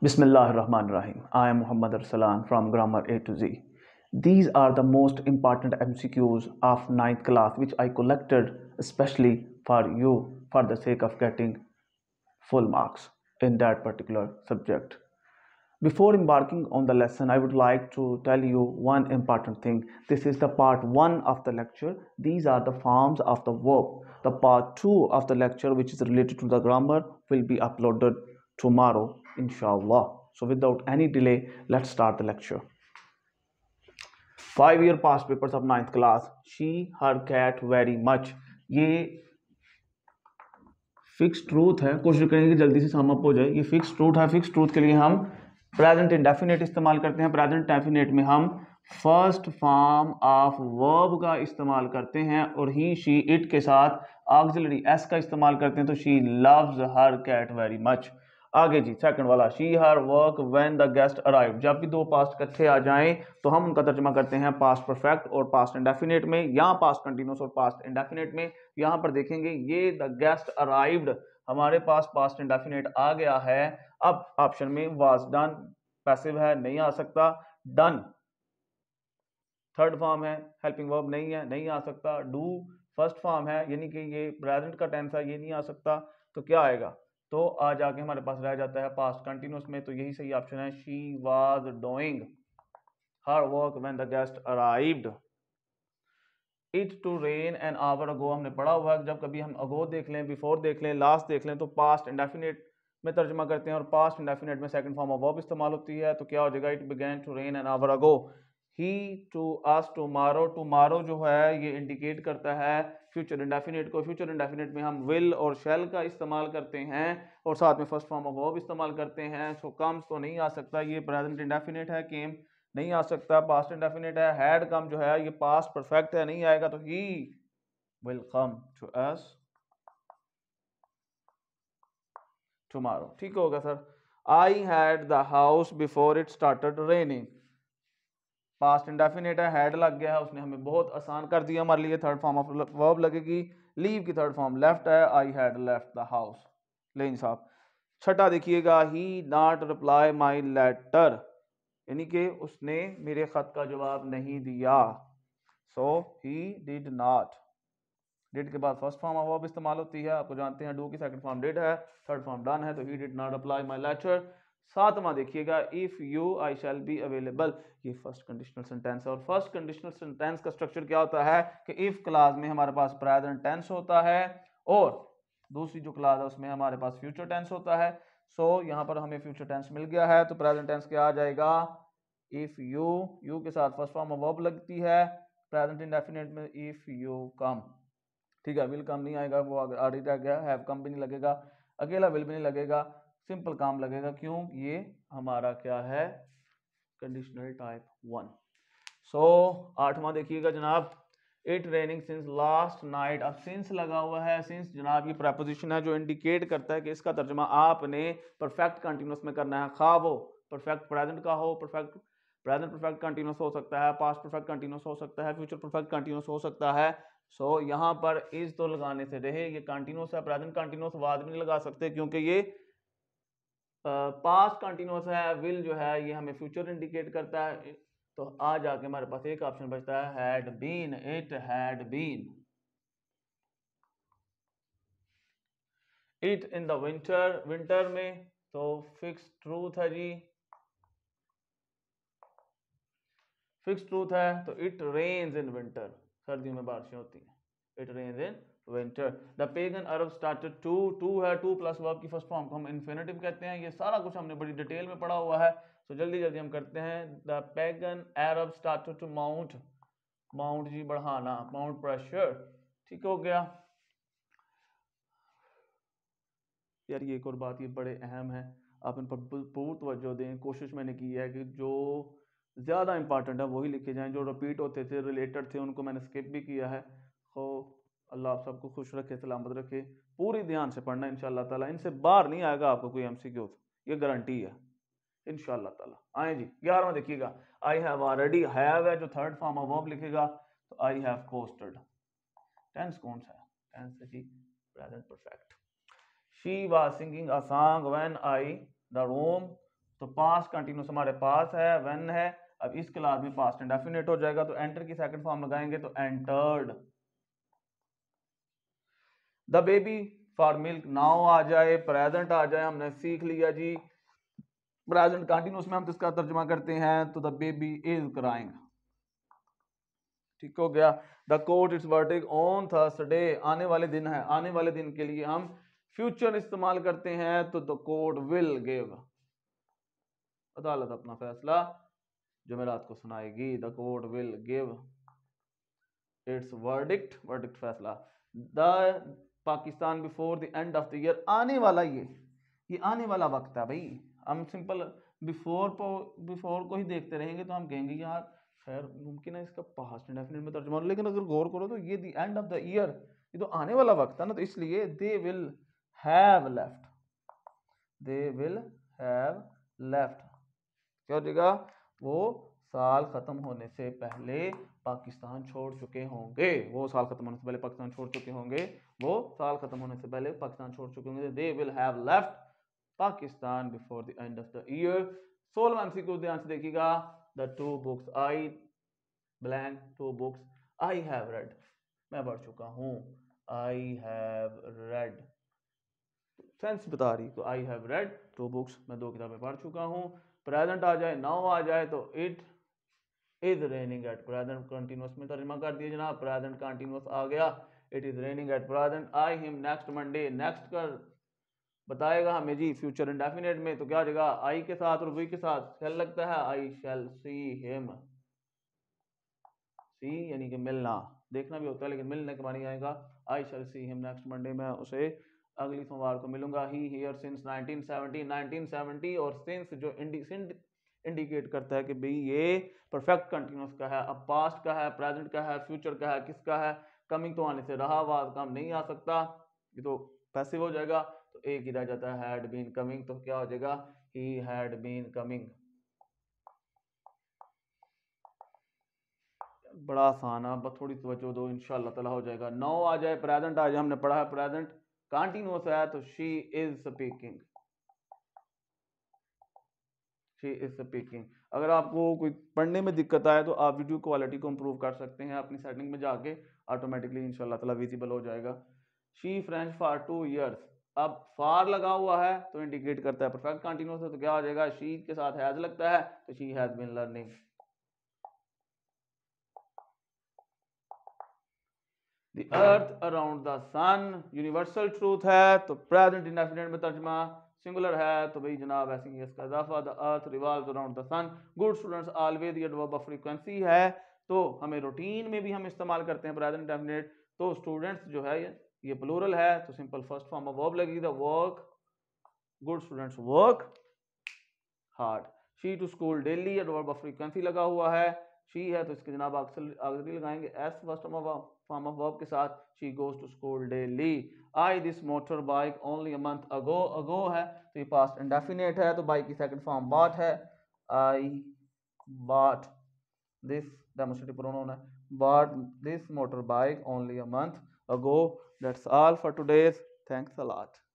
Bismillah Rahman Rahim. I am Muhammad Arsalan from Grammar A to Z. These are the most important MCQs of 9th class which I collected especially for you for the sake of getting full marks in that particular subject. Before embarking on the lesson, I would like to tell you one important thing. This is the part 1 of the lecture. These are the forms of the verb. The part 2 of the lecture which is related to the grammar will be uploaded tomorrow, inshallah. So without any delay, let's start the lecture. five year past papers of ninth class she her cat very much ye fix truth है कोशिश करेंगे कि जल्दी से सामअप हो जाए ये fix truth है फिक्स ट्रूथ के लिए हम प्रेजेंट इंडेफिनेट इस्तेमाल करते हैं प्रेजेंट डेफिनेट में हम फर्स्ट फॉर्म ऑफ वर्ब का इस्तेमाल करते हैं और ही शी इट के साथ ऑक्सिलरी एस का इस्तेमाल करते हैं तो she loves her cat very much आगे जी सेकंड वाला she her work when the guest arrive जब भी दो पास्ट इकट्ठे आ जाएं तो हम उनका तर्जमा करते हैं पास्ट परफेक्ट और पास्ट इंडेफिनेट में यहाँ पास्ट कंटिन्यूस और पास्ट इंडेफिनेट में यहाँ पर देखेंगे ये द गेस्ट अराइव्ड हमारे पास पास्ट इंडेफिनेट आ गया है अब ऑप्शन में वाज डन पैसिव है नहीं आ सकता डन थर्ड फॉर्म है हेल्पिंग वर्ब नहीं है नहीं आ सकता डू फर्स्ट फॉर्म है यानी कि ये प्रेजेंट का टेंस है ये नहीं आ सकता तो क्या आएगा तो आज आगे हमारे पास रह जाता है पास्ट कंटिन्यूस में तो यही सही ऑप्शन है she was doing her work when the guest arrived it to rain an hour ago हमने पढ़ा हुआ है जब कभी हम अगो देख लें बिफोर देख लें लास्ट देख लें तो पास्ट इंडेफिनेट में तर्जमा करते हैं और पास्ट इंडेफिनेट में सेकंड फॉर्म ऑफ वर्ब इस्तेमाल होती है तो क्या हो जाएगा it began to rain an hour ago he to us tomorrow tomorrow जो है ये इंडिकेट करता है फ्यूचर इंडेफिनेट को फ्यूचर इंडेफिनेट में हम विल और शेल का इस्तेमाल करते हैं और साथ में फर्स्ट फॉर्म ऑफ वर्ब इस्तेमाल करते हैं सो कम्स तो नहीं आ सकता ये प्रेजेंट इंडेफिनेट है केम नहीं आ सकता पास्ट इंडेफिनेट है हैड कम जो है ये पास्ट परफेक्ट है नहीं आएगा तो he will come to us tomorrow ठीक होगा sir I had the house before it started raining past indefinite है हैड लग गया है उसने हमें बहुत आसान कर दिया हमारे लिए थर्ड फॉर्म ऑफ वर्ब लगेगी लीव की थर्ड फॉर्म लेफ्ट है I had left the house लेकिन साहब छठा देखिएगा he not reply my letter यानी कि उसने मेरे ख़त का जवाब नहीं दिया so he did not did के बाद फर्स्ट फॉर्म ऑफ वर्ब इस्तेमाल होती है आपको जानते हैं डू की सेकंड फॉर्म डिड है थर्ड फॉर्म डन है तो he did not apply my letter सातवां देखिएगा if you I shall be available ये फर्स्ट कंडीशनल सेंटेंस है और फर्स्ट कंडीशनल सेंटेंस का स्ट्रक्चर क्या होता है कि इफ क्लास में हमारे पास प्रायदन टेंस होता है और दूसरी जो क्लास है उसमें हमारे पास फ्यूचर टेंस होता है सो so, यहां पर हमें फ्यूचर टेंस मिल गया है तो प्रेजेंट टेंस क्या आ जाएगा इफ यू यू के साथ फर्स्ट फॉर्म वर्ब लगती है प्रेजेंट इंडेफिनेट में इफ यू कम ठीक है विल कम नहीं आएगा वो आ रही गया हैव कम भी नहीं लगेगा अकेला विल भी नहीं लगेगा सिंपल काम लगेगा क्यों ये हमारा क्या है कंडीशनल टाइप वन सो आठवां देखिएगा जनाब it raining since last night अब सिंस लगा हुआ है सिंस जनाब ये प्रपोजिशन है जो इंडिकेट करता है कि इसका तर्जमा आपने परफेक्ट कंटिन्यूस में करना है खा वो परफेक्ट प्रेजेंट का हो परफेक्ट प्रेजेंट परफेक्ट कंटिन्यूस हो सकता है पास्ट परफेक्ट कंटिन्यूस हो सकता है फ्यूचर परफेक्ट कंटिन्यूस हो सकता है सो so, यहाँ पर इस तो लगाने से रहे ये कंटिन्यूस है प्रेजेंट कंटिन्यूस बाद में नहीं लगा सकते क्योंकि ये पास कंटिन्यूस है विल जो है ये हमें फ्यूचर इंडिकेट करता है तो आ जाके हमारे पास एक ऑप्शन बचता है had been it had been it in the winter winter में तो फिक्स ट्रूथ है जी फिक्स ट्रूथ है तो इट रेन्स इन विंटर सर्दियों में बारिशें होती हैं it rains in winter the pagan अरब started टू टू है टू plus verb की first form को हम infinitive कहते हैं ये सारा कुछ हमने बड़ी detail में पढ़ा हुआ है तो जल्दी जल्दी हम करते हैं the pagan अरब started to mount mount जी बढ़ाना mount pressure ठीक हो गया यार ये एक और बात ये बड़े अहम है आप इन पर बहुत तवज्जो दें कोशिश मैंने की है कि जो ज़्यादा इंपॉर्टेंट है वही लिखे जाएं जो रिपीट होते थे रिलेटेड थे उनको मैंने स्किप भी किया है तो अल्लाह आप सबको खुश रखे सलामत रखे पूरी ध्यान से पढ़ना इन ताला इनसे बाहर नहीं आएगा आपको कोई एम सी क्यू ये गारंटी है इन ताला आए जी ग्यारहवा देखिएगा आई हैव ऑलरेडी हैव है जो थर्ड फॉर्म ऑफ वर्ब लिखेगा तो आई हैव कोस्टेड टेंस कौन सा है टेंस है जी present perfect she was singing a song when I the room तो पास कंटिन्यूस हमारे पास है व्हेन है अब इस क्लास में पास्ट इंडेफिनेट हो जाएगा तो एंटर की सेकंड फॉर्म लगाएंगे तो entered the baby for milk now आ जाए प्रेजेंट आ जाए हमने सीख लिया जी प्रेजेंट कंटिन्यूस में हम तो इसका तर्जमा करते हैं तो द बेबी इज क्राइंग ठीक हो गया the court is waiting on Thursday आने वाले दिन है आने वाले दिन के लिए हम फ्यूचर इस्तेमाल करते हैं तो द कोर्ट विल गिव अदालत अपना फैसला जमेरात को सुनाएगी the court will give its verdict verdict फैसला the Pakistan before the end of the year आने वाला ये ये आने वाला वक्त है भाई हम सिंपल बिफोर बिफोर को ही देखते रहेंगे तो हम कहेंगे यार खैर मुमकिन है इसका पास्ट डेफिनेट में तर्जमा लेकिन अगर गौर करो तो ये the end of the year ये तो आने वाला वक्त है ना तो इसलिए they will have left they will have left क्या हो जाएगा वो साल ख़त्म होने से पहले पाकिस्तान छोड़ चुके होंगे वो साल ख़त्म होने से पहले पाकिस्तान छोड़ चुके होंगे वो साल ख़त्म होने से पहले पाकिस्तान छोड़ चुके होंगे they will have left Pakistan before the end of the year सोल एम सी को ध्यान से देखिएगा the two books I blank two books I have read मैं पढ़ चुका हूँ आई हैव रेड सेंस बता रही तो I have read two books मैं दो किताबें पढ़ चुका हूँ प्रेजेंट आ जाए नाउ आ जाए तो it is raining at present continuous में तर्जमा कर दिए जनाब प्रेजेंट कंटिन्यूस आ गया it is raining at present I him next Monday next कर बताएगा हमें जी फ्यूचर इंडेफिनेट में तो क्या जगह आई के साथ और वी के साथ शेल लगता है आई शेल सी हिम सी यानी कि मिलना देखना भी होता है लेकिन मिलने के मानी आएगा I shall see him next Monday में उसे अगली सोमवार को मिलूंगा ही हियर सिंस 1970 1970 और सिंस जो इंडी सिंस इंडिकेट करता है कि भाई ये परफेक्ट कंटिन्यूस का है अब पास्ट का है प्रेजेंट का है फ्यूचर का है किसका है कमिंग तो आने से रहा हुआ काम नहीं आ सकता ये तो पैसिव हो जाएगा तो एक ही रह जाता हैड बीन कमिंग तो क्या हो जाएगा ही हैड बीन कमिंग बड़ा आसान है बस थोड़ी तवज्जो दो इंशाल्लाह ताला हो जाएगा नौ आ जाए प्रेजेंट आ जाए हमने पढ़ा है प्रेजेंट कंटिन्यूस है तो she is speaking she is speaking अगर आपको कोई पढ़ने में दिक्कत आए तो आप वीडियो क्वालिटी को इम्प्रूव कर सकते हैं अपनी सेटिंग में जाके ऑटोमेटिकली इन तला विजिबल हो जाएगा she French for two years अब फार लगा हुआ है तो इंडिकेट करता है परफेक्ट कंटिन्यूस है तो क्या हो जाएगा शी के साथ हैज लगता है तो she has been learning the earth around the sun universal truth है तो प्रेजेंट इंडेफिनेट में तर्जमा सिंगुलर है तो भाई जनाब ऐसे ही इसका इजाफा the earth revolve around the sun good students always adverb frequency है तो हमें रूटीन में भी हम इस्तेमाल करते हैं प्रेजेंट डेफिनेट तो स्टूडेंट्स जो है ये ये प्लूरल है तो simple first form of verb लगेगी the work good students work hard she to school daily adverb of frequency लगा हुआ है शी है तो इसके जनाब अक्सर आगरी लगाएंगे es first form of verb के साथ she goes to school daily I this motor bike only a month ago ago है तो ये पास्ट इंडेफिनेट है तो बाइक की सेकंड फॉर्म बॉट है I bought this demonstrative pronoun है bought this motor bike only a month ago that's all for today's thanks a lot